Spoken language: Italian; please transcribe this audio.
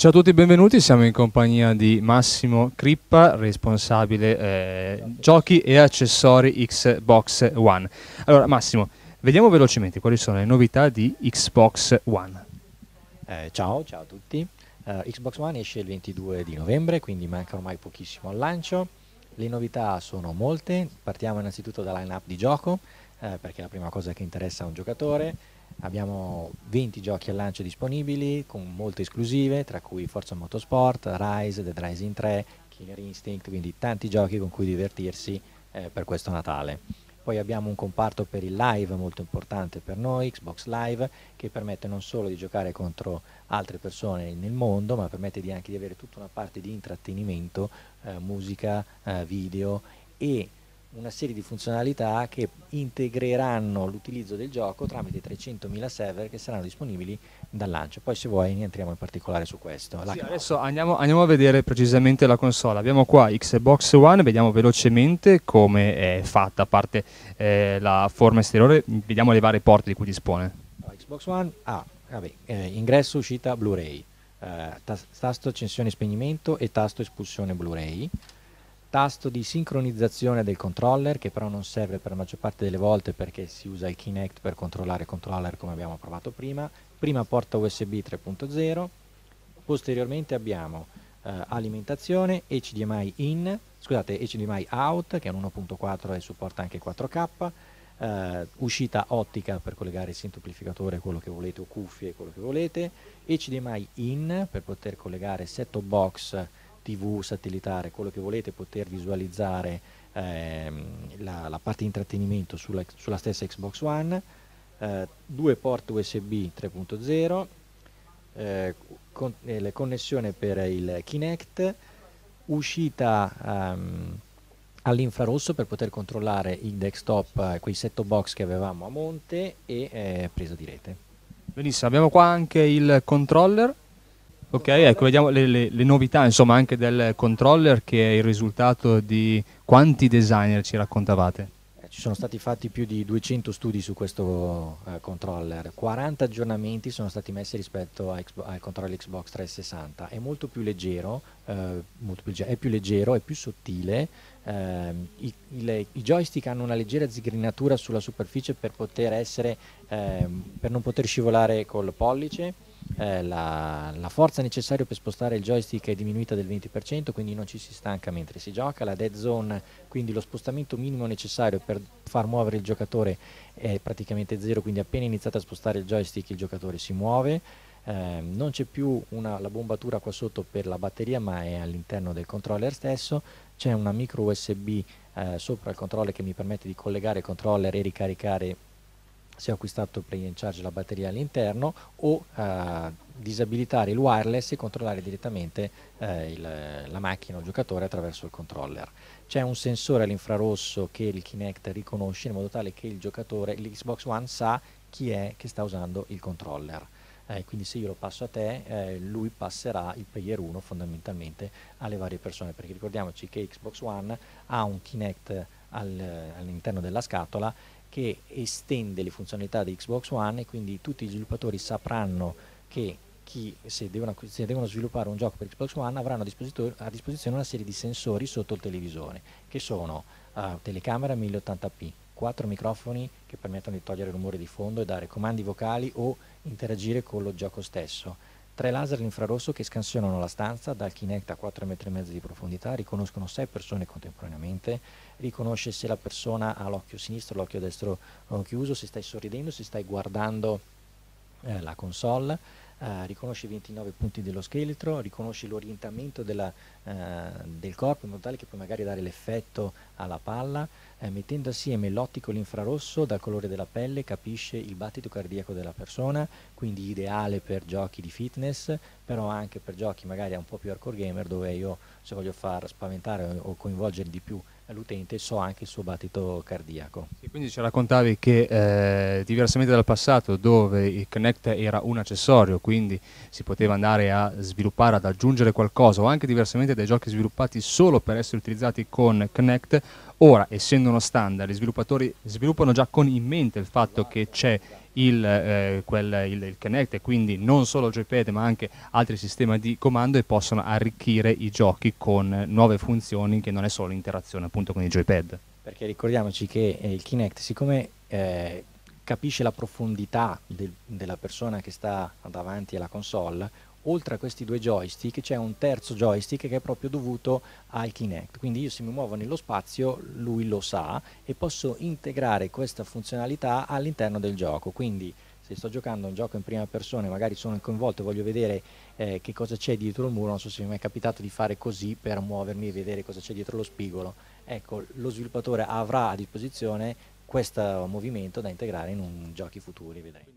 Ciao a tutti, benvenuti. Siamo in compagnia di Massimo Crippa, responsabile eh, giochi e accessori Xbox One. Allora, Massimo, vediamo velocemente quali sono le novità di Xbox One. Eh, ciao, ciao a tutti. Uh, Xbox One esce il 22 di novembre, quindi manca ormai pochissimo al lancio. Le novità sono molte. Partiamo innanzitutto dalla line-up di gioco eh, perché è la prima cosa che interessa a un giocatore. Abbiamo 20 giochi al lancio disponibili con molte esclusive, tra cui Forza Motorsport, Rise, Dead Rising 3, Killer Instinct, quindi tanti giochi con cui divertirsi eh, per questo Natale. Poi abbiamo un comparto per il live molto importante per noi, Xbox Live, che permette non solo di giocare contro altre persone nel mondo, ma permette anche di avere tutta una parte di intrattenimento, eh, musica, eh, video e una serie di funzionalità che integreranno l'utilizzo del gioco tramite 300.000 server che saranno disponibili dal lancio. Poi se vuoi ne entriamo in particolare su questo. Sì, adesso andiamo, andiamo, a vedere precisamente la console. Abbiamo qua Xbox One, vediamo velocemente come è fatta, a parte eh, la forma esteriore, vediamo le varie porte di cui dispone. Xbox One ha ah, vabbè, eh, ingresso, uscita Blu-ray, eh, tasto accensione e spegnimento e tasto espulsione Blu-ray tasto di sincronizzazione del controller che però non serve per la maggior parte delle volte perché si usa il Kinect per controllare controller come abbiamo provato prima, prima porta USB 3.0, posteriormente abbiamo eh, alimentazione, HDMI in, scusate, HDMI out che è un 1.4 e supporta anche 4K, Uh, eh, uscita ottica per collegare il semplificatore quello che volete o cuffie quello che volete, HDMI in per poter collegare set-top box tv satellitare, quello che volete, poter visualizzare ehm, la, la, parte di intrattenimento sulla, sulla stessa Xbox One, eh, due port USB 3.0, eh, con, eh, connessione per il Kinect, uscita ehm, all'infrarosso per poter controllare il desktop, eh, quei set box che avevamo a monte e eh, presa di rete. Benissimo, abbiamo qua anche il controller Ok, ecco, vediamo le, le, le, novità insomma anche del controller che è il risultato di quanti designer ci raccontavate? Eh, ci sono stati fatti più di 200 studi su questo eh, controller, 40 aggiornamenti sono stati messi rispetto Xbox, al controller Xbox 360, è molto più leggero, eh, molto più, è più leggero, è più sottile, ehm, i, le, i, joystick hanno una leggera zigrinatura sulla superficie per, essere, ehm, per non poter scivolare col pollice, eh, la, la, forza necessaria per spostare il joystick è diminuita del 20%, quindi non ci si stanca mentre si gioca. La dead zone, quindi lo spostamento minimo necessario per far muovere il giocatore è praticamente zero, quindi appena iniziate a spostare il joystick il giocatore si muove. Eh, non c'è più una, la bombatura qua sotto per la batteria ma è all'interno del controller stesso c'è una micro USB eh, sopra il controller che mi permette di collegare il controller e ricaricare se ho acquistato Play and Charge la batteria all'interno o eh, disabilitare il wireless e controllare direttamente eh, il, la macchina o il giocatore attraverso il controller. C'è un sensore all'infrarosso che il Kinect riconosce in modo tale che il giocatore, l'Xbox One sa chi è che sta usando il controller. Eh, quindi se io lo passo a te, eh, lui passerà il player 1 fondamentalmente alle varie persone, perché ricordiamoci che Xbox One ha un Kinect al, all'interno della scatola che estende le funzionalità di Xbox One e quindi tutti gli sviluppatori sapranno che chi, se, devono, se, devono, sviluppare un gioco per Xbox One avranno a, a, disposizione una serie di sensori sotto il televisore che sono uh, telecamera 1080p, quattro microfoni che permettono di togliere il rumore di fondo e dare comandi vocali o interagire con lo gioco stesso Tre laser infrarosso che scansionano la stanza dal Kinect a 4,5 metri di profondità, riconoscono sei persone contemporaneamente, riconosce se la persona ha l'occhio sinistro, l'occhio destro eh, chiuso, se stai sorridendo, se stai guardando eh, la console, eh, riconosce i 29 punti dello scheletro, riconosce l'orientamento eh, del corpo in modo tale che puoi magari dare l'effetto alla palla, eh, mettendo assieme l'ottico e l'infrarosso dal colore della pelle capisce il battito cardiaco della persona, quindi ideale per giochi di fitness, però anche per giochi magari un po' più hardcore gamer dove io se voglio far spaventare o coinvolgere di più all'utente so anche il suo battito cardiaco. E quindi ci raccontavi che eh, diversamente dal passato dove il Connect era un accessorio, quindi si poteva andare a sviluppare, ad aggiungere qualcosa o anche diversamente dai giochi sviluppati solo per essere utilizzati con Connect, ora essendo uno standard gli sviluppatori sviluppano già con in mente il fatto che c'è il, eh, quel, il, il Kinect e quindi non solo il joypad ma anche altri sistemi di comando e possono arricchire i giochi con nuove funzioni che non è solo l'interazione appunto con i joypad. Perché ricordiamoci che eh, il Kinect siccome eh, capisce la profondità del, della persona che sta davanti alla console oltre a questi due joystick c'è un terzo joystick che è proprio dovuto al Kinect, quindi io se mi muovo nello spazio lui lo sa e posso integrare questa funzionalità all'interno del gioco, quindi se sto giocando un gioco in prima persona e magari sono coinvolto e voglio vedere eh, che cosa c'è dietro il muro, non so se mi è capitato di fare così per muovermi e vedere cosa c'è dietro lo spigolo, ecco lo sviluppatore avrà a disposizione questo movimento da integrare in un giochi futuri, vedremo.